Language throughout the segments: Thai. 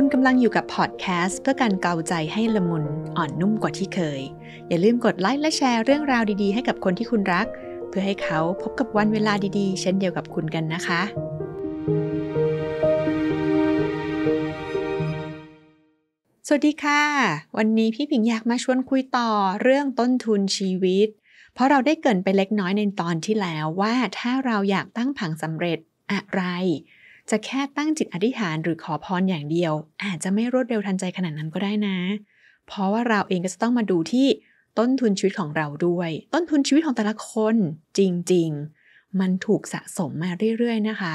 คุณกำลังอยู่กับพอดแคสต์เพื่อการเกาใจให้ละมุนอ่อนนุ่มกว่าที่เคย อย่าลืมกดไลค์และแชร์เรื่องราวดีๆ ให้กับคนที่คุณรัก เพื่อให้เขาพบกับวันเวลาดี ๆ เช่นเดียวกับคุณกันนะคะ สวัสดีค่ะ วันนี้พี่ผิงอยากมาชวนคุยต่อเรื่องต้นทุนชีวิต เพราะเราได้เกินไปเล็กน้อยในตอนที่แล้วว่าถ้าเราอยากตั้งผังสำเร็จอะไรจะแค่ตั้งจิตอธิษฐานหรือขอพรอย่างเดียว อาจจะไม่รวดเร็วทันใจขนาดนั้นก็ได้นะ เพราะว่าเราเองก็จะต้องมาดูที่ต้นทุนชีวิตของเราด้วย ต้นทุนชีวิตของแต่ละคนจริงๆ มันถูกสะสมมาเรื่อย ๆนะคะ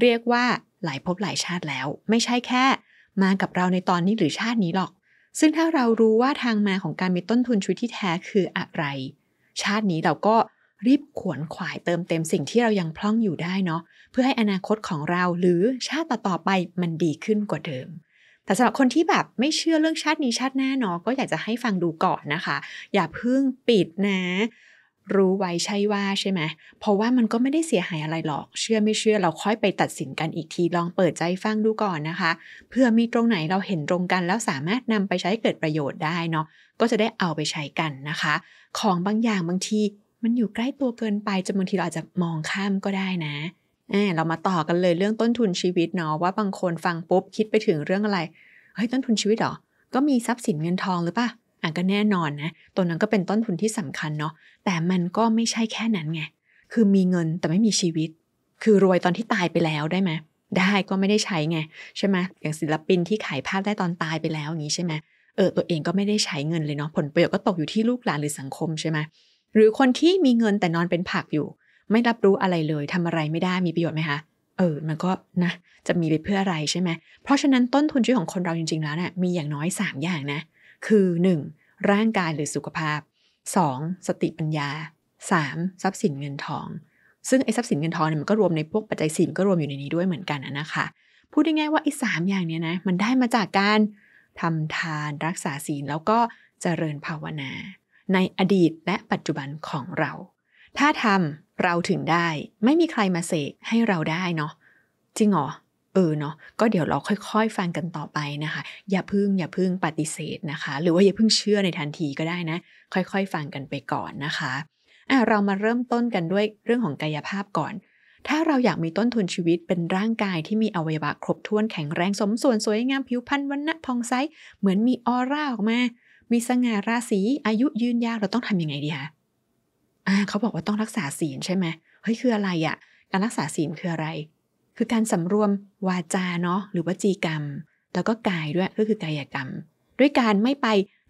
เรียกว่าหลายภพหลายชาติแล้ว ไม่ใช่แค่ มากับเราในตอนนี้หรือชาตินี้หรอก ซึ่งถ้าเรารู้ว่าทางมาของการมีต้นทุนชีวิตที่แท้คืออะไร ชาตินี้เราก็รีบขวนขวายเติมเต็มสิ่งที่เรายังพร่องอยู่ได้เนาะเพื่อให้อนาคตของเราหรือชาติต่อไปมันดีขึ้นกว่าเดิม แต่สำหรับคนที่แบบไม่เชื่อเรื่องชาตินี้ชาติหน้าเนาะก็อยากจะให้ฟังดูก่อนนะคะ อย่าเพิ่งปิดนะ รู้ไว้ใช่ว่าใช่ไหม เพราะว่ามันก็ไม่ได้เสียหายอะไรหรอก เชื่อไม่เชื่อเราค่อยไปตัดสินกันอีกทีลองเปิดใจฟังดูก่อนนะคะ เพื่อมีตรงไหนเราเห็นตรงกัน แล้วสามารถนำไปใช้เกิดประโยชน์ได้เนาะก็จะได้เอาไปใช้กันนะคะ ของบางอย่างบางทีมันอยู่ใกล้ตัวเกินไป จนบางทีเราอาจจะมองข้ามก็ได้นะอ่เรามาต่อกันเลยเรื่องต้นทุนชีวิตเนาะว่าบางคนฟังปุ๊บคิดไปถึงเรื่องอะไร เฮ้ยต้นทุนชีวิตหรอ ก็มีทรัพย์สินเงินทองหรือปะอ่ะก็แน่นอนนะ ตัวนั้นก็เป็นต้นทุนที่สำคัญเนาะแต่มันก็ไม่ใช่แค่นั้นไง คือมีเงินแต่ไม่มีชีวิต คือรวยตอนที่ตายไปแล้วได้ไหมได้ก็ไม่ได้ใช้ไงใช่ไหมอย่างศิลปินที่ขายภาพได้ตอนตายไปแล้วอย่างนี้ใช่ไหมเออตัวเองก็ไม่ได้ใช้เงินเลยเนาะผลประโยชน์ก็ตกอยู่ที่ลูกหลานหรือสังคมใช่ไหมหรือคนที่มีเงินแต่นอนเป็นผักอยู่ ไม่รับรู้อะไรเลย ทำอะไรไม่ได้มีประโยชน์ไหมคะเออมันก็นะจะมีไปเพื่ออะไรใช่ไหม เพราะฉะนั้นต้นทุนชีวิตของคนเราจริงๆแล้วเนะี่ยมีอย่างน้อย 3 อย่างนะ คือ 1. ร่างกายหรือสุขภาพ 2. สติปัญญา 3. ทรัพย์สินเงินทอง ซึ่งไอ้ทรัพย์สินเงินทองเนี่ยมันก็รวมในพวกปัจจัยสี่ก็รวมอยู่ในนี้ด้วยเหมือนกันนะคะพูดง่ายๆว่าไอ้สามอย่างเนี้ยนะมันได้มาจากการทำทานรักษาศีลแล้วก็เจริญภาวนาในอดีตและปัจจุบันของเรา ถ้าทำเราถึงได้ ไม่มีใครมาเสกให้เราได้เนาะจริงเหรอเออเนาะก็เดี๋ยวเราค่อย ๆ ฟังกันต่อไปนะคะ อย่าพึ่งอย่าพึ่งปฏิเสธนะคะ หรือว่าอย่าพึ่งเชื่อในทันทีก็ได้นะ ค่อยๆฟังกันไปก่อนนะคะ อ่ะเรามาเริ่มต้นกันด้วยเรื่องของกายภาพก่อน ถ้าเราอยากมีต้นทุนชีวิตเป็นร่างกายที่มีอวัยวะครบถ้วนแข็งแรงสมส่วนสวยงามผิวพรรณวันณะพองไซเหมือนมีออร่าออกมามีสง่าราศีอายุยืนยาวเราต้องทํำยังไงดีคะอ่าเขาบอกว่าต้องรักษาศีลใช่ไหมเฮ้ย คืออะไรอะ่ะ การรักษาศีลคืออะไร คือการสำรวมวาจาเนาะหรือวจีกรรม แล้วก็กายด้วยก็คือกายกรรม ด้วยการไม่ไป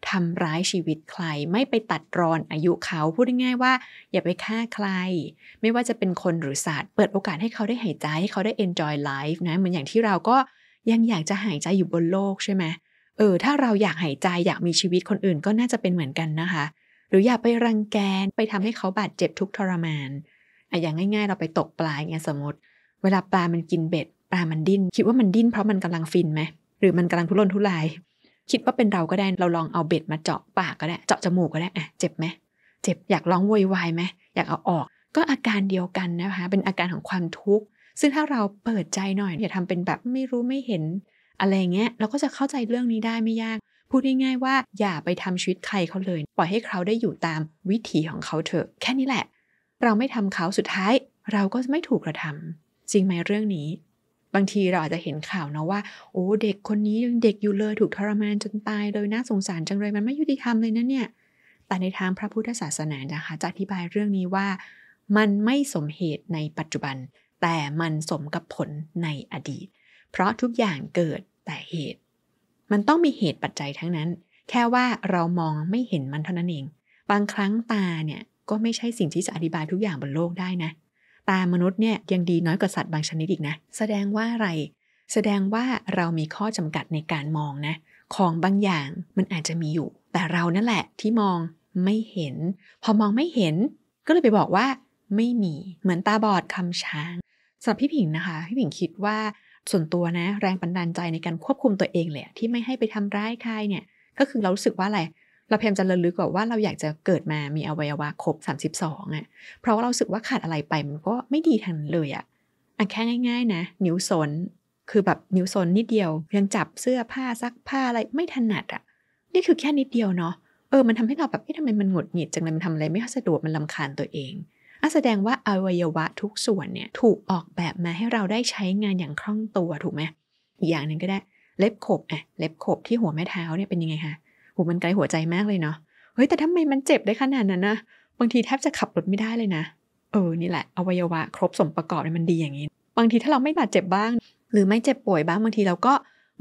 ทำร้ายชีวิตใคร ไม่ไปตัดรอนอายุเขา พูดง่ายๆว่าอย่าไปฆ่าใคร ไม่ว่าจะเป็นคนหรือสัตว์เปิดโอกาสให้เขาได้หายใจให้เขาได้ enjoy life นะเหมือนอย่างที่เราก็ยังอยากจะหายใจอยู่บนโลกใช่ไหมเเออ ถ้าเราอยากหายใจอยากมีชีวิตคนอื่นก็น่าจะเป็นเหมือนกันนะคะ หรืออย่าไปรังแกไปทำให้เขาบาดเจ็บทุกทรมานอะอย่างง่าย ๆเราไปตกปลาอย่างเงี้ยสมมติ เวลาปลามันกินเบ็ด ปลามันดิ้นคิดว่ามันดิ้นเพราะมันกำลังฟินไหมหรือมันกำลังทุรนทุราย คิดว่าเป็นเราก็ได้เราลองเอาเบ็ดมาเจาะปากก็ได้เจาะจมูกก็ได้อะเจ็บไหมเจ็บอยากร้องโวยวายไหมอยากเอาออก ก็อาการเดียวกันนะคะเป็นอาการของความทุกข์ ซึ่งถ้าเราเปิดใจหน่อยอย่าทำเป็นแบบไม่รู้ไม่เห็นอะไรเงี้ยเราก็จะเข้าใจเรื่องนี้ได้ไม่ยากพูดง่ายๆว่าอย่าไปทำชีวิตใครเขาเลยปล่อยให้เขาได้อยู่ตามวิถีของเขาเถอะแค่นี้แหละ เราไม่ทำเขาสุดท้าย เราก็ไม่ถูกกระทำจริงไหมเรื่องนี้ บางทีเราอาจจะเห็นข่าวนะว่า โอ้เด็กคนนี้ยังเด็กอยู่เลยถูกทรมานจนตายเลยน่าสงสารจังเลย มันไม่ยุติธรรมเลยนะเนี่ยแต่ในทางพระพุทธศาสนานะคะจะอธิบายเรื่องนี้ว่ามันไม่สมเหตุในปัจจุบัน แต่มันสมกับผลในอดีต เพราะทุกอย่างเกิดแต่เหตุมันต้องมีเหตุปัจจัยทั้งนั้น แค่ว่าเรามองไม่เห็นมันเท่านั้นเอง บางครั้งตาเนี่ยก็ไม่ใช่สิ่งที่จะอธิบายทุกอย่างบนโลกได้นะ ตามนุษย์เนี่ยยังดีน้อยกว่าสัตว์บางชนิดอีกนะ แสดงว่าอะไร แสดงว่าเรามีข้อจำกัดในการมองนะ ของบางอย่างมันอาจจะมีอยู่ แต่เรานั่นแหละที่มองไม่เห็น พอมองไม่เห็น ก็เลยไปบอกว่า ไม่มี เหมือนตาบอดคำช้างสำหรับพี่ผิงนะคะ พี่ผิงคิดว่าส่วนตัวนะแรงบันดาลใจในการควบคุมตัวเองเลยที่ไม่ให้ไปทำร้ายใครเนี่ย ก็คือเรารู้สึกว่าอะไรเราพยายามจะระลึกว่าว่าเราอยากจะเกิดมามีอวัยวะครบ32อ่ะเพราะว่าเราสึกว่าขาดอะไรไปมันก็ไม่ดีทันเลยอ่ะอันแค่ง่ายๆนะ นิ้วซนคือแบบนิ้วซนนิดเดียวยังจับเสื้อผ้าซักผ้าอะไรไม่ถนัดอ่ะนี่คือแค่นิดเดียวเนาะเออ มันทำให้เราแบบเอ๊ะทำไมมันหงุดหงิดจังเลยมันทำอะไรไม่สะดวกมันลาคาญตัวเองอ่แสดงว่าอวัยวะทุกส่วนเนี่ย ถูกออกแบบมาให้เราได้ใช้งานอย่างคล่องตัวถูกไหมอีกอย่างหนึ่งก็ได้ เล็บขบอ่ะเล็บขบที่หัวแม่เท้าเนี่ยเป็นยังไงคะหูมันไกลหัวใจมากเลยเนาะเฮ้ย แต่ทำไมมันเจ็บได้ขนาดนั้นนะบางทีแทบจะขับรถไม่ได้เลยนะเออ นี่แหละ อวัยวะครบสมประกอบเนี่ยมันดีอย่างนี้ บางทีถ้าเราไม่บาดเจ็บบ้าง หรือไม่เจ็บป่วยบ้างบางทีเราก็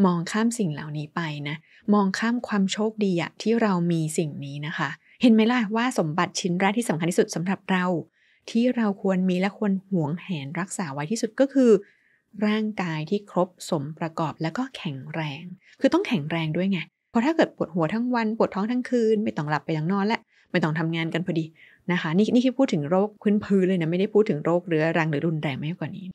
มองข้ามสิ่งเหล่านี้ไปนะมองข้ามความโชคดีอะที่เรามีสิ่งนี้นะคะ เห็นไหมล่ะว่าสมบัติชิ้นแรกที่สำคัญที่สุดสำหรับเราที่เราควรมีและควรหวงแหนรักษาไว้ที่สุดก็คือ ร่างกายที่ครบสมประกอบแล้วก็แข็งแรง คือต้องแข็งแรงด้วยไง เพราะถ้าเกิดปวดหัวทั้งวันปวดท้องทั้งคืน ไม่ต้องหลับไปทั้งนอนและไม่ต้องทำงานกันพอดีนะคะ นี่นี่คือพูดถึงโรคพื้นพื้นเลยนะไม่ได้พูดถึงโรคเรื้อรังหรือรุนแรงมากกว่านี้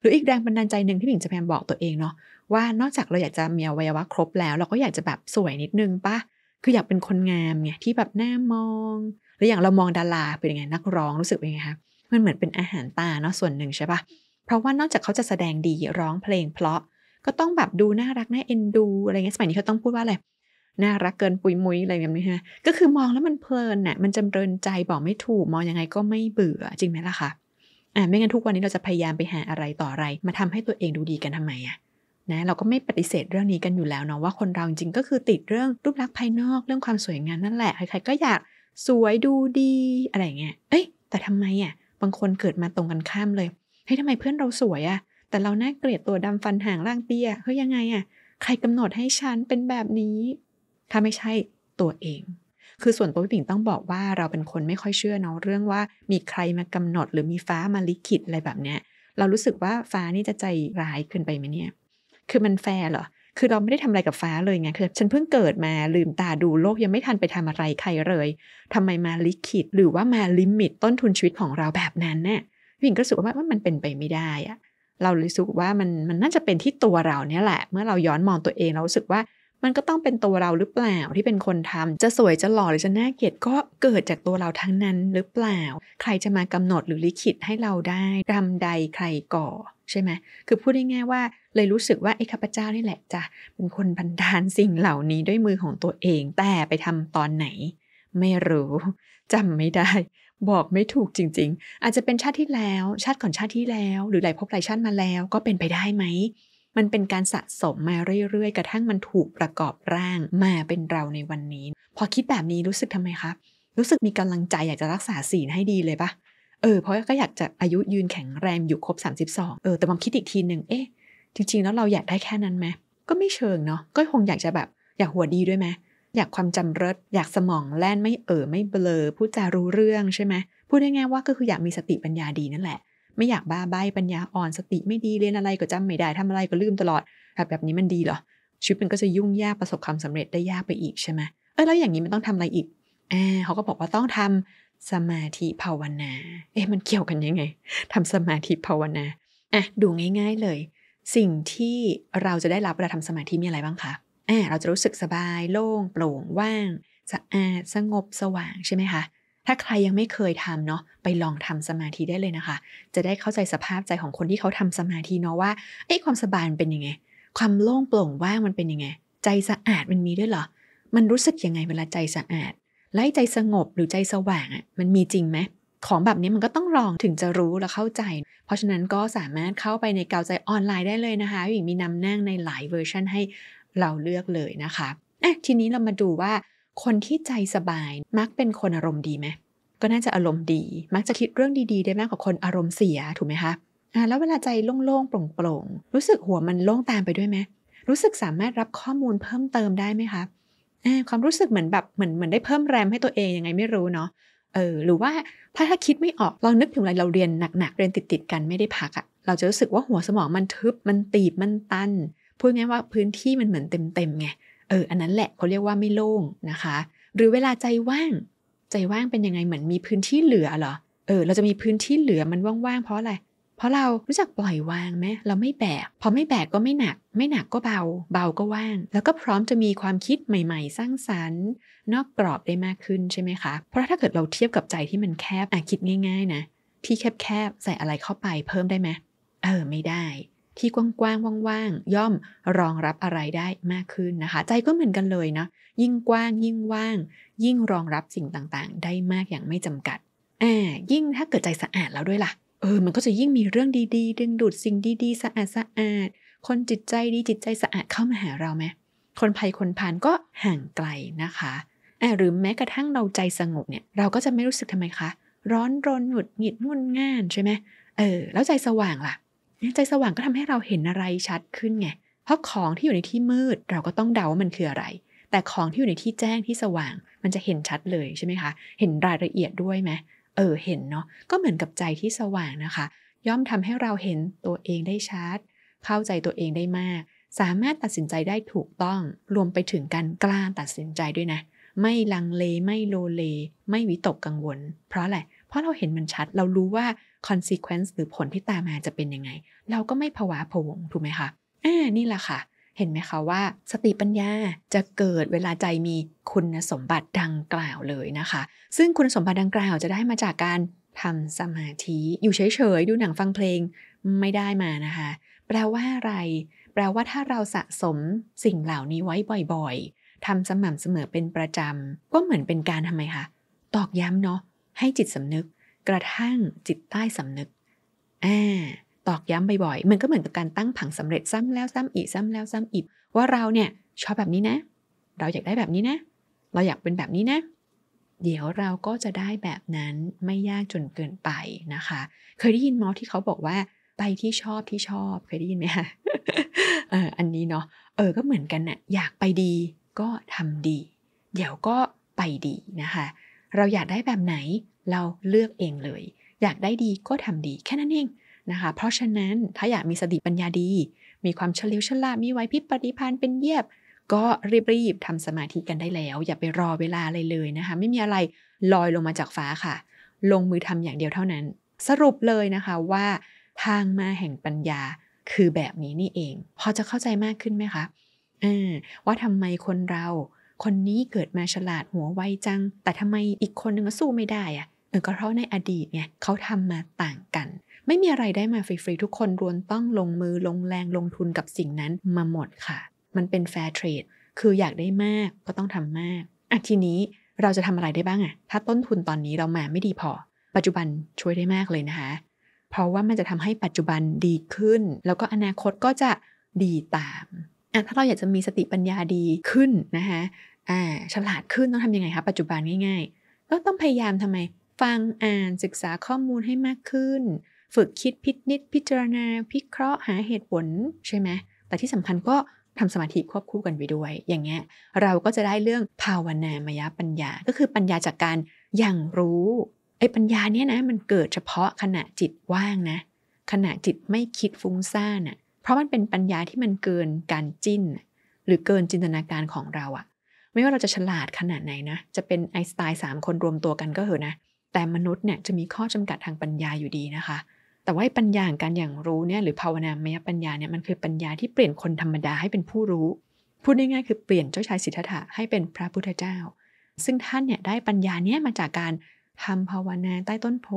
หรืออีกแรงบันดาลใจหนึ่งที่ผิงจะพยายามบอกตัวเองเนาะว่านอกจากเราอยากจะมีอวัยวะครบแล้ว เราก็อยากจะแบบสวยนิดนึงปะคืออยากเป็นคนงามไงที่แบบหน้ามองลืออย่างเรามองดาราเป็นยังไง นักร้องรู้สึกเป็นยังไงคะมันเหมือนเป็นอาหารตาเนาะส่วนหนึ่งใช่ปะเพราะว่านอกจากเขาจะแสดงดีร้องเพลง เพราะก็ต้องแบบดูน่ารักน่าเอ็นดูอะไรเงี้ยสมัยนี้เขาต้องพูดว่าอะไรน่ารักเกินปุยมุยอะไรแบบนี้ฮะก็คือมองแล้วมันเพลินน่ะมันจำเริญใจบอกไม่ถูก มองยังไงก็ไม่เบื่อจริงไหมล่ะคะอ่าไม่งั้นทุกวันนี้เราจะพยายามไปหาอะไรต่ออะไร มาทำให้ตัวเองดูดีกันทำไมอะนะเราก็ไม่ปฏิเสธเรื่องนี้กันอยู่แล้วเนาะว่าคนเราจริงก็คือติดเรื่องรูปลักษณ์ภายนอกเรื่องความสวยงามนนั่นแหละใครๆก็อยากสวยดูดีอะไรเงี้ย เอ้ยแต่ทำไมอ่ะบางคนเกิดมาตรงกันข้ามเลยเฮ้ยทำไมเพื่อนเราสวยอ่ะ แต่เราน่าเกลียดตัวดำฟันห่างร่างเตี้ยเฮ้ยยังไงอ่ะ ใครกำหนดให้ฉันเป็นแบบนี้ ถ้าไม่ใช่ตัวเอง คือส่วนตัวพี่ปิ่งต้องบอกว่าเราเป็นคนไม่ค่อยเชื่อเนาะเรื่องว่ามีใครมากำหนดหรือมีฟ้ามาลิขิตอะไรแบบเนี้ย เรารู้สึกว่าฟ้านี่จะใจร้ายเกินไปไหมเนี่ย คือมันแฟร์เหรอคือเราไม่ได้ทำอะไรกับฟ้าเลยไงคือฉันเพิ่งเกิดมาลืมตาดูโลกยังไม่ทันไปทำอะไรใครเลย ทำไมมาลิขิต หรือว่ามาลิมิตต้นทุนชีวิตของเราแบบนั้นเนี่ยวิ่งก็รู้สึกว่ามันเป็นไปไม่ได้อะเรารู้สึกว่ามันมันน่าจะเป็นที่ตัวเราเนี่ยแหละ เมื่อเราย้อนมองตัวเองเรารู้สึกว่ามันก็ต้องเป็นตัวเราหรือเปล่าที่เป็นคนทำ จะสวยจะหล่อหรือจะน่าเกลียดก็เกิดจากตัวเราทั้งนั้นหรือเปล่า ใครจะมากำหนดหรือลิขิตให้เราได้กรรมใดใครก่อใช่ไหมคือพูดง่ายๆว่าเลยรู้สึกว่าไอ้ข้าพเจ้านี่แหละจะเป็นคนบันดาลสิ่งเหล่านี้ด้วยมือของตัวเอง แต่ไปทำตอนไหน ไม่รู้จำไม่ได้ บอกไม่ถูกจริง ๆ อาจจะเป็นชาติที่แล้ว ชาติก่อนชาติที่แล้ว หรือหลายภพหลายชาติมาแล้วก็เป็นไปได้ไหมมันเป็นการสะสมมาเรื่อยๆ กระทั่งมันถูกประกอบร่างมาเป็นเราในวันนี้ พอคิดแบบนี้รู้สึกทำไมคะ รู้สึกมีกำลังใจอยากจะรักษาศีลให้ดีเลยปะเออ เพราะก็อยากจะอายุยืนแข็งแรงอยู่ครบ 32 เออ แต่มองคิดอีกทีหนึ่งเอ๊ะ จริงๆแล้วเราอยากได้แค่นั้นไหม ก็ไม่เชิงเนาะ ก็คงอยากจะแบบ อยากหัวดีด้วยไหมอยากความจำเริด อยากสมองแล่นไม่เอ่อไม่เบลอ พูดจารู้เรื่องใช่ไหมพูดง่ายๆว่าก็คืออยากมีสติปัญญาดีนั่นแหละไม่อยากบ้าใบปัญญาอ่อนสติไม่ดีเรียนอะไรก็จำไม่ได้ทำอะไรก็ลืมตลอด แบบแบบนี้มันดีเหรอชีวิตมันก็จะยุ่งยากประสบความสำเร็จได้ยากไปอีกใช่ไหมเออแล้วอย่างนี้มันต้องทำอะไรอีกออเขาก็บอกว่าต้องทำสมาธิภาวนาเอ๊ะมันเกี่ยวกันยังไงทำสมาธิภาวนาอ่ะดูง่าย ๆเลย สิ่งที่เราจะได้รับเวลาทำสมาธิมีอะไรบ้างคะอ่าเราจะรู้สึกสบายโล่งโปร่ง ว่าง สะอาดสงบสว่างใช่ไหมคะถ้าใครยังไม่เคยทำเนาะไปลองทำสมาธิได้เลยนะคะ จะได้เข้าใจสภาพใจของคนที่เขาทำสมาธิเนาะว่าไอ้ความสบายมันเป็นยังไง ความโล่งโปร่งว่างมันเป็นยังไง ใจสะอาดมันมีด้วยเหรอมันรู้สึกยังไงเวลาใจสะอาด ไล่ใจสงบหรือใจสว่างอะ่ะมันมีจริงไหมของแบบนี้มันก็ต้องลองถึงจะรู้และเข้าใจ เพราะฉะนั้นก็สามารถเข้าไปในเกาใจออนไลน์ได้เลยนะคะหญิงมีนำแนงในหลายเวอร์ชันให้เราเลือกเลยนะคะทีนี้เรามาดูว่าคนที่ใจสบายมักเป็นคนอารมณ์ดีไหมก็น่าจะอารมณ์ดี มักจะคิดเรื่องดีๆได้มากกว่าคนอารมณ์เสียถูกไหมคะอ่าแล้วเวลาใจโล่งๆโปร่งๆรู้สึกหัวมันโล่งตามไปด้วยไหมรู้สึกสามารถรับข้อมูลเพิ่มเติมได้ไหมคะอ่าความรู้สึกเหมือนแบบเหมือนเหมือนได้เพิ่มแรมให้ตัวเองยังไงไม่รู้เนาะเออหรือว่าถ้าถ้าคิดไม่ออกเรานึกถึงอะไรเราเรียนหนักๆเรียนติด ๆ กันไม่ได้พักอะ่ะเราจะรู้สึกว่าหัวสมองมันทึบมันตีบมันตันพูดง่ายว่าพื้นที่มันเหมือนเต็มๆไงเออ อันนั้นแหละเขาเรียกว่าไม่โล่งนะคะ หรือเวลาใจว่าง ใจว่างเป็นยังไงเหมือนมีพื้นที่เหลือเหรอเออเราจะมีพื้นที่เหลือมันว่างๆ เพราะอะไรเพราะเรารู้จักปล่อยวางไหมเราไม่แบกพอไม่แบกก็ไม่หนัก ไม่หนักก็เบา เบาก็ว่าง แล้วก็พร้อมจะมีความคิดใหม่ๆ สร้างสรรค์นอกกรอบได้มากขึ้นใช่ไหมคะเพราะถ้าเกิดเราเทียบกับใจที่มันแคบอ่ะคิดง่ายๆ นะที่แคบๆใส่อะไรเข้าไป เพิ่มได้ไหมเออไม่ได้ที่กว้างๆว่างๆย่อมรองรับอะไรได้มากขึ้นนะคะ ใจก็เหมือนกันเลยนะยิ่งกว้างยิ่งว่าง ยิ่งรองรับสิ่งต่างๆ ได้มากอย่างไม่จำกัดอ่ายิ่งถ้าเกิดใจสะอาดแล้วด้วยล่ะเออ มันก็จะยิ่งมีเรื่องดีๆ ดึงดูดสิ่งดี ๆ สะอาดสะอาดคนจิตใจดีจิตใจสะอาดเข้ามาหาเราไหมคนภัยคนผ่านก็ห่างไกลนะคะอ่าหรือแม้กระทั่งเราใจสงบเนี่ยเราก็จะไม่รู้สึกทำไมคะ ร้อนรนหงุดหงิดงุนง่านใช่ไหมเออแล้วใจสว่างล่ะใจสว่างก็ทำให้เราเห็นอะไรชัดขึ้นไงเพราะของที่อยู่ในที่มืดเราก็ต้องเดาว่ามันคืออะไร แต่ของที่อยู่ในที่แจ้งที่สว่างมันจะเห็นชัดเลยใช่ไหมคะ เห็นรายละเอียดด้วยไหมเออเห็นเนาะ ก็เหมือนกับใจที่สว่างนะคะ ย่อมทำให้เราเห็นตัวเองได้ชัด เข้าใจตัวเองได้มาก สามารถตัดสินใจได้ถูกต้อง รวมไปถึงการกล้าตัดสินใจด้วยนะ ไม่ลังเลไม่โลเลไม่วิตกกังวล เพราะอะไรเพราะเราเห็นมันชัด เรารู้ว่า consequence หรือผลที่ตามมาจะเป็นยังไง เราก็ไม่ผวาผวงถูกไหมคะอ่านี่แหละค่ะ เห็นไหมคะว่า สติปัญญาจะเกิดเวลาใจมีคุณสมบัติดังกล่าวเลยนะคะ ซึ่งคุณสมบัติดังกล่าวจะได้มาจากการทำสมาธิอยู่เฉย ๆดูหนังฟังเพลงไม่ได้มานะคะ แปลว่าอะไร แปลว่าถ้าเราสะสมสิ่งเหล่านี้ไว้บ่อยๆทำสม่ำเสมอเป็นประจำก็เหมือนเป็นการทำไมคะ ตอกย้ำเนาะให้จิตสำนึกกระทั่งจิตใต้สำนึกอ่าตอกย้ำบ่อยๆ มันก็เหมือนกับการตั้งผังสำเร็จซ้ำแล้วซ้ำอีกซ้ำแล้วซ้ำอีกว่าเราเนี่ยชอบแบบนี้นะ เราอยากได้แบบนี้นะ เราอยากเป็นแบบนี้นะ เดี๋ยวเราก็จะได้แบบนั้นไม่ยากจนเกินไปนะคะ เคยได้ยินมอที่เขาบอกว่าไปที่ชอบที่ชอบเคยได้ยินไหมคะเอออันนี้เนาะเออก็เหมือนกันนะ่ะอยากไปดีก็ทำดี เดี๋ยวก็ไปดีนะคะ เราอยากได้แบบไหนเราเลือกเองเลย อยากได้ดีก็ทำดีแค่นั้นเองนะคะ เพราะฉะนั้นถ้าอยากมีสติปัญญาดี มีความเฉลียวฉลาดมีไหวพริบปฏินธ์เป็นเยียบ ก็รีบๆทำสมาธิกันได้แล้ว อย่าไปรอเวลาอะไรเลยนะคะไม่มีอะไรลอยลงมาจากฟ้าค่ะ ลงมือทำอย่างเดียวเท่านั้น สรุปเลยนะคะว่า ทางมาแห่งปัญญาคือแบบนี้นี่เอง พอจะเข้าใจมากขึ้นไหมคะว่าทำไมคนเรา คนนี้เกิดมาฉลาดหัวไวจัง แต่ทำไมอีกคนนึงสู้ไม่ได้อะเออก็เพราะในอดีตเนี่ยเขาทำมาต่างกัน ไม่มีอะไรได้มาฟรีๆทุกคนรวนต้องลงมือลงแรงลงทุนกับสิ่งนั้นมาหมดค่ะ มันเป็นแฟร์เทรดคืออยากได้มากก็ต้องทำมากอ่ะทีนี้เราจะทำอะไรได้บ้างอะถ้าต้นทุนตอนนี้เรามาไม่ดีพอ ปัจจุบันช่วยได้มากเลยนะคะ เพราะว่ามันจะทำให้ปัจจุบันดีขึ้น แล้วก็อนาคตก็จะดีตามอ่ะถ้าเราอยากจะมีสติปัญญาดีขึ้นนะคะอ่าฉลาดขึ้นต้องทำยังไงคะปัจจุบันง่ายๆก็ต้องพยายามทำไมฟังอ่านศึกษาข้อมูลให้มากขึ้น ฝึกคิดพิจิรพิจารณาพิเคราะห์หาเหตุผล ใช่ไหมแต่ที่สำคัญก็ทำสมาธิควบคู่กันไปด้วย อย่างเงี้ยเราก็จะได้เรื่องภาวนามยปัญญาก็คือปัญญาจากการ อย่างรู้ไอ้ปัญญาเนี่ยนะ มันเกิดเฉพาะขณะจิตว่างนะ ขณะจิตไม่คิดฟุ้งซ่านอะ่ะเพราะมันเป็นปัญญาที่มันเกินการจิ้น หรือเกินจินตนาการของเราอะ่ะไม่ว่าเราจะฉลาดขนาดไหนนะจะเป็นไอสไตล์สามคนรวมตัวกันก็เหอะนะแต่มนุษย์เนี่ยจะมีข้อจำกัดทางปัญญาอยู่ดีนะคะ แต่ว่าปัญญาการอย่างรู้เนี่ยหรือภาวนามยปัญญาเนี่ยมันคือปัญญาที่เปลี่ยนคนธรรมดาให้เป็นผู้รู้ พูดง่ายๆคือเปลี่ยนเจ้าชายสิทธัตถะให้เป็นพระพุทธเจ้า ซึ่งท่านเนี่ยได้ปัญญาเนี่ยมาจากการทำภาวนาใต้ต้นโพ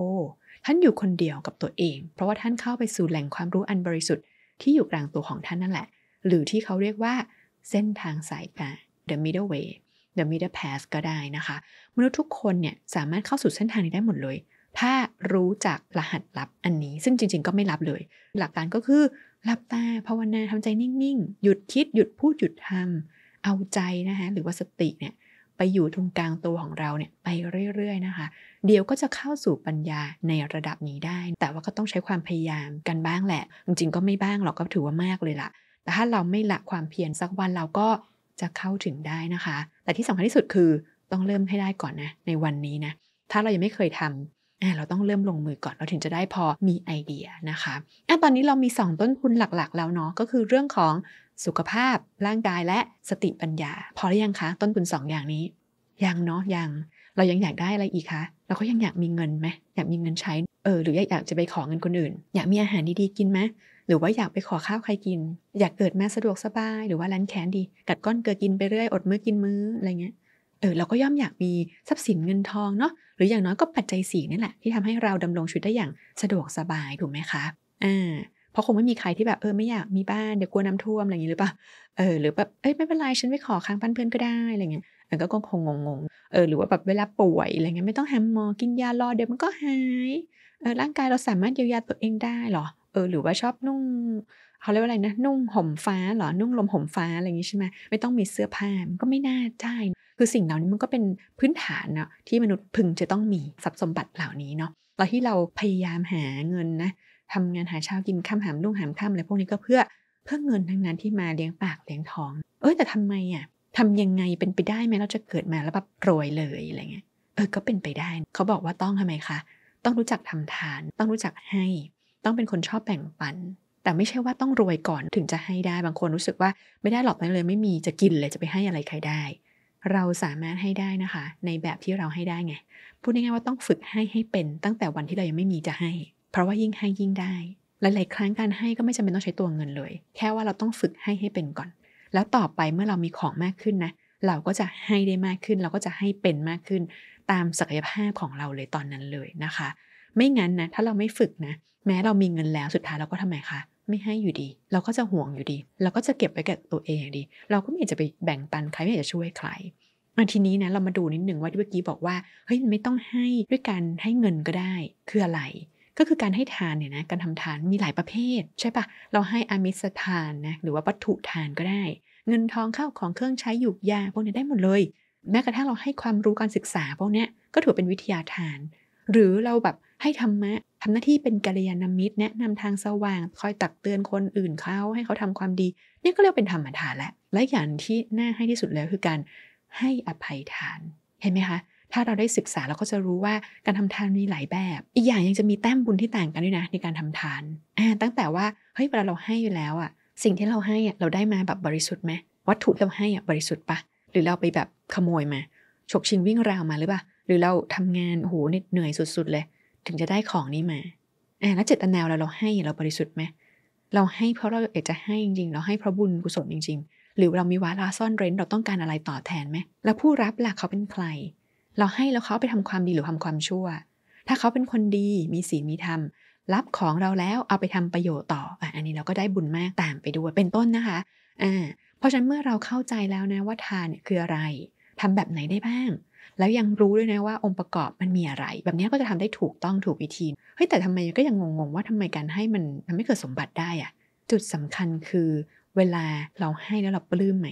ท่านอยู่คนเดียวกับตัวเอง เพราะว่าท่านเข้าไปสู่แหล่งความรู้อันบริสุทธิ์ที่อยู่กลางตัวของท่านนั่นแหละ หรือที่เขาเรียกว่าเส้นทางสายกลาง the middle way the middle path ก็ได้นะคะ มนุษย์ทุกคนเนี่ยสามารถเข้าสู่เส้นทางนี้ได้หมดเลย ถ้ารู้จักรหัสลับอันนี้ ซึ่งจริงๆก็ไม่ลับเลย หลักการก็คือหลับตาภาวนาทำใจนิ่งๆ หยุดคิดหยุดพูด หยุดทำเอาใจนะคะหรือว่าสติเนี่ยไปอยู่ตรงกลางตัวของเราเนี่ยไปเรื่อยๆนะคะ เดี๋ยวก็จะเข้าสู่ปัญญาในระดับนี้ได้ แต่ว่าก็ต้องใช้ความพยายามกันบ้างแหละ จริง ๆ ก็ไม่บ้างหรอกก็ถือว่ามากเลยละ่ะ แต่ถ้าเราไม่ละความเพียรสักวันเราก็จะเข้าถึงได้นะคะ แต่ที่สำคัญที่สุดคือต้องเริ่มให้ได้ก่อนนะในวันนี้นะ ถ้าเรายังไม่เคยทำ เราต้องเริ่มลงมือก่อนเราถึงจะได้พอมีไอเดียนะคะอะตอนนี้เรามี 2 ต้นทุนหลักๆ แล้วเนาะ ก็คือเรื่องของสุขภาพร่างกายและสติปัญญา พอหรือยังคะ ต้นทุน2อย่างนี้ ยังเนาะยังเรายังอยากได้อะไรอีกคะ เราก็ยังอยากมีเงินไหมอยากมีเงินใช้เออหรืออยากจะไปขอเงินคนอื่น อยากมีอาหารดีๆกินไหมหรือว่าอยากไปขอข้าวใครกิน อยากเกิดแม่สะดวกสบายหรือว่าร้านแค้นดีกัดก้อนเกลือกินไปเรื่อยอดมื้อกินมื้ออะไรเงี้ยเออเราก็ย่อมอยากมีทรัพย์สินเงินทองเนาะหรืออย่างน้อยก็ปัจจัยสี่นี่แหละที่ทำให้เราดำรงชีวิตได้อย่างสะดวกสบายถูกไหมคะอ่าเพราะคงไม่มีใครที่แบบเออไม่อยากมีบ้านเดี๋ยวกลัวน้ำท่วมอะไรอย่างนี้หรือเปล่าเออหรือแบบเอ้ยไม่เป็นไรฉันไปขอค้างบ้านเพื่อนก็ได้อะไรเงี้ยมันก็คงงงๆเออหรือว่าแบบเวลาป่วยอะไรเงี้ยไม่ต้องหาหมอกินยารอเดี๋ยวมันก็หายเออร่างกายเราสามารถเยียวยาตัวเองได้หรอเออหรือว่าชอบนุ่งเขาเรียกว่าอะไรนะนุ่งห่มฟ้าเหรอนุ่งลมห่มฟ้าอะไรอย่างนี้ใช่ไหมไม่ต้องมีเสื้อผ้ามันก็ไม่น่าใช่คือสิ่งเหล่านี้มันก็เป็นพื้นฐานเนาะที่มนุษย์พึงจะต้องมีทรัพย์สมบัติเหล่านี้เนาะแล้วที่เราพยายามหาเงินนะทำงานหาเช้ากินข้ามหามรุ่งหามข้ามอะไรพวกนี้ก็เพื่อเพื่อเงินทั้งนั้นที่มาเลี้ยงปากเลี้ยงท้อง เอ้ยแต่ทำไมอ่ะทำยังไงเป็นไปได้ไหมเราจะเกิดมาแล้วแบบรวยเลยอะไรเงี้ยเออก็เป็นไปได้เขาบอกว่าต้องทำไมคะต้องรู้จักทำทานต้องรู้จักให้ต้องเป็นคนชอบแบ่งปัน แต่ไม่ใช่ว่าต้องรวยก่อนถึงจะให้ได้บางคนรู้สึกว่าไม่ได้หรอกมันเลย ไม่มีจะกินเลยจะไปให้อะไรใครได้ เราสามารถให้ได้นะคะ ในแบบที่เราให้ได้ไง พูดง่ายๆว่าต้องฝึกให้ให้เป็นตั้งแต่วันที่เรายังไม่มีจะให้ เพราะว่ายิ่งให้ยิ่งได้หลายๆครั้งการให้ก็ไม่จำเป็นต้องใช้ตัวเงินเลย แค่ว่าเราต้องฝึกให้ให้เป็นก่อน แล้วต่อไปเมื่อเรามีของมากขึ้นนะ เราก็จะให้ได้มากขึ้นเราก็จะให้เป็นมากขึ้นตามศักยภาพของเราเลยตอนนั้นเลยนะคะไม่งั้นนะถ้าเราไม่ฝึกนะ แม้เรามีเงินแล้วสุดท้ายเราก็ทำไมคะ ไม่ให้อยู่ดี เราก็จะห่วงอยู่ดี เราก็จะเก็บไว้กับตัวเองอย่างดี เราก็ไม่อยากจะไปแบ่งปันใคร ไม่อยากจะช่วยใครอันทีนี้นะ เรามาดูนิดหนึ่งว่าที่เมื่อกี้บอกว่า เฮ้ยไม่ต้องให้ด้วยการให้เงินก็ได้คืออะไร ก็คือการให้ทานเนี่ยนะการทำทานมีหลายประเภทใช่ปะเราให้อามิสทานนะหรือว่าวัตถุทานก็ได้ เงินทองข้าวของเครื่องใช้หยุกยาพวกนี้ได้หมดเลย แม้กระทั่งเราให้ความรู้การศึกษาพวกนี้ก็ถือเป็นวิทยาทานหรือเราแบบให้ธรรมะทำหน้าที่เป็นกัลยาณมิตรแนะนำทางสว่าง คอยตักเตือนคนอื่นเขาให้เขาทำความดี นี่ก็เรียกเป็นธรรมทานแล้วและอย่างที่น่าให้ที่สุดแล้วคือการให้อภัยทาน เห็นไหมคะถ้าเราได้ศึกษาเราก็จะรู้ว่าการทำทานมีหลายแบบ อีกอย่างยังจะมีแต้มบุญที่ต่างกันด้วยนะในการทำทานอ่าตั้งแต่ว่าเฮ้ยเวลาเราให้แล้วอ่ะสิ่งที่เราให้อะเราได้มาแบบบริสุทธิ์ไหมวัตถุที่เราให้อะบริสุทธิ์ปะหรือเราไปแบบขโมยมาฉกชิงวิ่งราวมาหรือเปล่าหรือเราทำงานโหเหนื่อยสุดๆ เลย ถึงจะได้ของนี้มาอ่าแล้วเจตนาเราเราให้เราบริสุทธิ์ไหมเราให้เพราะเราอยากจะให้จริง ๆ เราให้เพราะบุญกุศลจริง ๆ หรือเรามีวาระซ่อนเร้นเราต้องการอะไรต่อแทนไหมแล้วผู้รับล่ะเขาเป็นใคร เราให้แล้วเขาไปทำความดีหรือทำความชั่ว ถ้าเขาเป็นคนดีมีศีลมีธรรมรับของเราแล้วเอาไปทำประโยชน์ต่ออ่อันนี้เราก็ได้บุญมากตามไปด้วยเป็นต้นนะคะอ่าเพราะฉะนั้นเมื่อเราเข้าใจแล้วนะว่าทานเนี่ยคืออะไร ทำแบบไหนได้บ้างแล้วยังรู้ด้วยนะว่าองค์ประกอบมันมีอะไร แบบนี้ก็จะทำได้ถูกต้องถูกวิธีเฮ้ยแต่ทำไมก็ยังงงๆ ว่าทำไมการให้มันมันไม่เกิดสมบัติได้อะจุดสำคัญคือ เวลาเราให้แล้วเราปลื้มไหม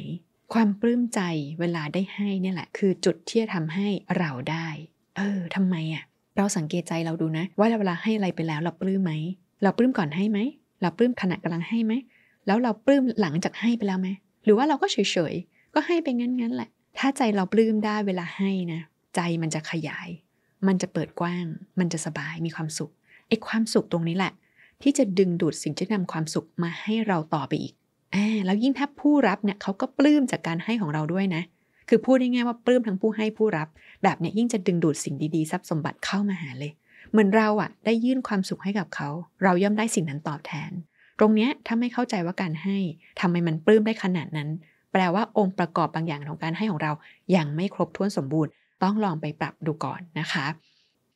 ความปลื้มใจเวลาได้ให้เนี่ยแหละ คือจุดที่จะทำให้เราได้ เออทำไมอะ่ะเราสังเกตใจเราดูนะ ว่าเวลาให้อะไรไปแล้วเราปลื้มไหม เราปลื้มก่อนให้ไหมเราปลื้มขณะกำลังให้ไหมแล้วเราปลื้มหลังจากให้ไปแล้วไหมหรือว่าเราก็เฉยๆก็ให้ไปงั้น ๆ แหละถ้าใจเราปลื้มได้เวลาให้นะใจมันจะขยาย มันจะเปิดกว้าง มันจะสบายมีความสุขไอ้ความสุขตรงนี้แหละ ที่จะดึงดูดสิ่งที่นำความสุขมาให้เราต่อไปอีกอ่าแล้วยิ่งถ้าผู้รับเนี่ยเขาก็ปลื้มจากการให้ของเราด้วยนะ คือ พูดง่ายๆว่าปลื้มทั้งผู้ให้ผู้รับ แบบเนี้ยยิ่งจะดึงดูดสิ่งดีๆทรัพย์สมบัติเข้ามาหาเลย เหมือนเราอะได้ยื่นความสุขให้กับเขาเราย่อมได้สิ่งนั้นตอบแทน ตรงเนี้ยถ้าไม่เข้าใจว่าการให้ ทำไมมันปลื้มได้ขนาดนั้นแปลว่าองค์ประกอบบางอย่างของการให้ของเรายังไม่ครบถ้วนสมบูรณ์ ต้องลองไปปรับดูก่อนนะคะ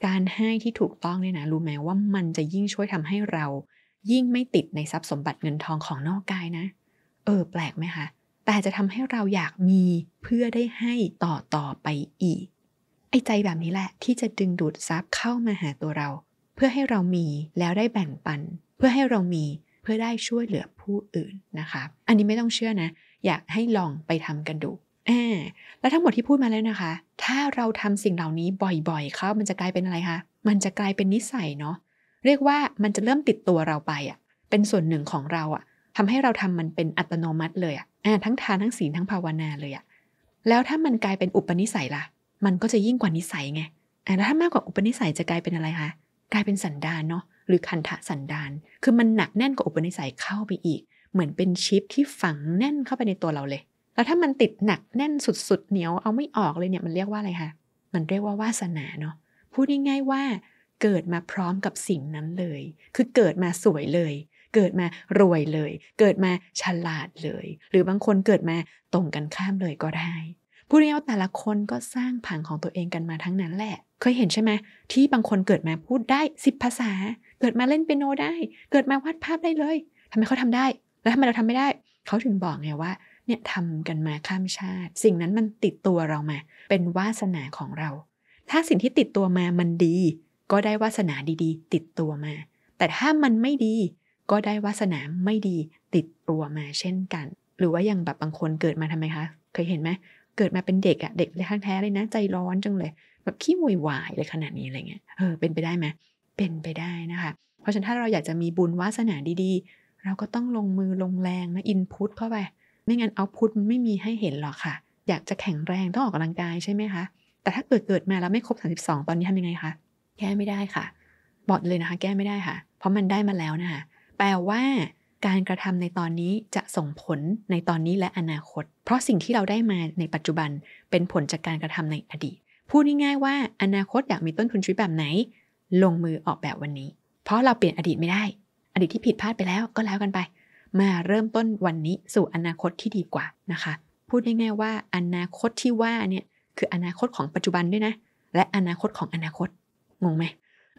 การให้ที่ถูกต้องเนี่ยนะรู้ไหมว่ามันจะยิ่งช่วยทำให้เรา ยิ่งไม่ติดในทรัพย์สมบัติเงินทองของนอกกายนะเออแปลกไหมคะแต่จะทำให้เราอยากมีเพื่อได้ให้ต่อต่อไปอีก ไอ้ใจแบบนี้แหละที่จะดึงดูดทรัพย์เข้ามาหาตัวเรา เพื่อให้เรามีแล้วได้แบ่งปัน เพื่อให้เรามีเพื่อได้ช่วยเหลือผู้อื่นนะคะอันนี้ไม่ต้องเชื่อนะอยากให้ลองไปทำกันดู และทั้งหมดที่พูดมาแล้วนะคะ ถ้าเราทำสิ่งเหล่านี้บ่อยๆเข้า มันจะกลายเป็นอะไรคะ มันจะกลายเป็นนิสัยเนาะ เรียกว่ามันจะเริ่มติดตัวเราไปอ่ะ เป็นส่วนหนึ่งของเราอ่ะทำให้เราทำมันเป็นอัตโนมัติเลยอะ่ะทั้งทานทั้งศีลทั้งภาวนาเลยอ่ะ แล้วถ้ามันกลายเป็นอุปนิสัยล่ะ มันก็จะยิ่งกว่านิสัยไง แล้วถ้ามากกว่าอุปนิสัยจะกลายเป็นอะไรคะ กลายเป็นสันดานเนาะ หรือคันธะสันดาน คือมันหนักแน่นกว่าอุปนิสัยเข้าไปอีกเหมือนเป็นชิปที่ฝังแน่นเข้าไปในตัวเราเลย แล้วถ้ามันติดหนักแน่นสุดๆเหนียวเอาไม่ออกเลยเนี่ยมันเรียกว่าอะไรคะ มันเรียกว่าวาสนาเนาะ พูดง่ายๆว่าเกิดมาพร้อมกับสิ่งนั้นเลย คือเกิดมาสวยเลย เกิดมารวยเลย เกิดมาฉลาดเลย หรือบางคนเกิดมาตรงกันข้ามเลยก็ได้ พูดง่ายๆว่าแต่ละคนก็สร้างผังของตัวเองกันมาทั้งนั้นแหละ เคยเห็นใช่ไหมที่บางคนเกิดมาพูดได้สิบภาษา เกิดมาเล่นเปียโนได้ เกิดมาวาดภาพได้เลยทำไมเขาทำได้แล้วทำไมเราทำไม่ได้ เขาถึงบอกไงว่าเนี่ยทำกันมาข้ามชาติ สิ่งนั้นมันติดตัวเรามา เป็นวาสนาของเรา ถ้าสิ่งที่ติดตัวมามันดี ก็ได้วาสนาดีๆ ติดตัวมา แต่ถ้ามันไม่ดี ก็ได้วาสนาไม่ดี ติดตัวมาเช่นกัน หรือว่าอย่างแบบบางคนเกิดมาทำไมคะ เคยเห็นไหมเกิดมาเป็นเด็กอะเด็กเลยข้างแท้เลยนะใจร้อนจังเลย แบบขี้มวยวายเลยขนาดนี้อะไรเงี้ยเออเป็นไปได้ไหมเป็นไปได้นะคะเพราะฉะนั้นถ้าเราอยากจะมีบุญวาสนาดีๆเราก็ต้องลงมือลงแรงนะ อินพุตเข้าไป ไม่งั้นเอาพุตไม่มีให้เห็นหรอกค่ะ อยากจะแข็งแรง ต้องออกกำลังกาย ใช่ไหมคะ แต่ถ้าเกิดเกิดมาแล้วไม่ครบ32 ตอนนี้ทำยังไงคะ แก้ไม่ได้ค่ะ บอกเลยนะคะ แก้ไม่ได้ค่ะ เพราะมันได้มาแล้วนะคะ แปลว่าการกระทำในตอนนี้จะส่งผลในตอนนี้และอนาคต เพราะสิ่งที่เราได้มาในปัจจุบันเป็นผลจากการกระทำในอดีตพูดง่ายๆ ว่าอนาคตอยากมีต้นทุนชีวิตแบบไหน ลงมือออกแบบวันนี้เพราะเราเปลี่ยนอดีตไม่ได้อดีตที่ผิดพลาดไปแล้ว ก็แล้วกันไป มาเริ่มต้นวันนี้สู่อนาคตที่ดีกว่านะคะ พูดง่ายๆว่า อนาคตที่ว่าเนี่ยคืออนาคตของปัจจุบันด้วยนะ และอนาคตของอนาคตงงไหม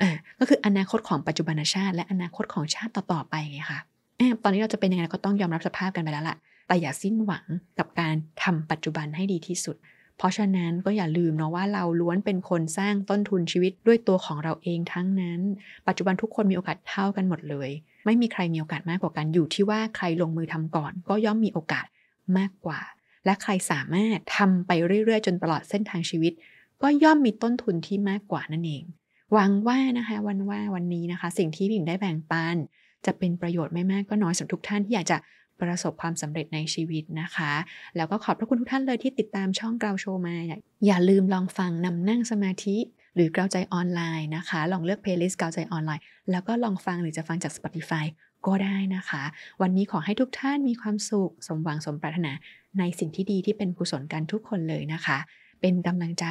อ่าก็คืออนาคตของปัจจุบันชาติ และอนาคตของชาติต่อๆไปไงคะตอนนี้เราจะเป็นยังไงก็ต้องยอมรับสภาพกันไปแล้วละ่ะแต่อย่าสิ้นหวังกับการทำปัจจุบันให้ดีที่สุด เพราะฉะนั้นก็อย่าลืมเนาะว่าเราล้วนเป็นคนสร้างต้นทุนชีวิตด้วยตัวของเราเองทั้งนั้น ปัจจุบันทุกคนมีโอกาสเท่ากันหมดเลยไม่มีใครมีโอกาสมากกว่ากันอยู่ที่ว่าใครลงมือทำก่อน ก็ย่อมมีโอกาสมากกว่า และใครสามารถทำไปเรื่อยๆ จนตลอดเส้นทางชีวิต ก็ย่อมมีต้นทุนที่มากกว่านั่นเองหวังว่านะคะวันว่าวันนี้นะคะ สิ่งที่พิงได้แบ่งปันจะเป็นประโยชน์ไม่มากก็น้อยสำหรับทุกท่านที่อยากจะประสบความสำเร็จในชีวิตนะคะ แล้วก็ขอบพระคุณทุกท่านเลยที่ติดตามช่องเราโชว์มา อย่าลืมลองฟังนำนั่งสมาธิหรือกาวใจออนไลน์นะคะ ลองเลือกเพลย์ลิสต์กาวใจออนไลน์ แล้วก็ลองฟังหรือจะฟังจาก Spotify ก็ได้นะคะ วันนี้ขอให้ทุกท่านมีความสุข สมหวังสมปรารถนา ในสิ่งที่ดีที่เป็นกุศลกันทุกคนเลยนะคะ เป็นกำลังใจ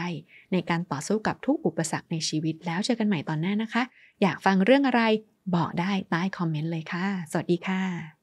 ในการต่อสู้กับทุกอุปสรรคในชีวิต แล้วเจอกันใหม่ตอนหน้านะคะ อยากฟังเรื่องอะไรบอกได้ใต้คอมเมนต์เลยค่ะ สวัสดีค่ะ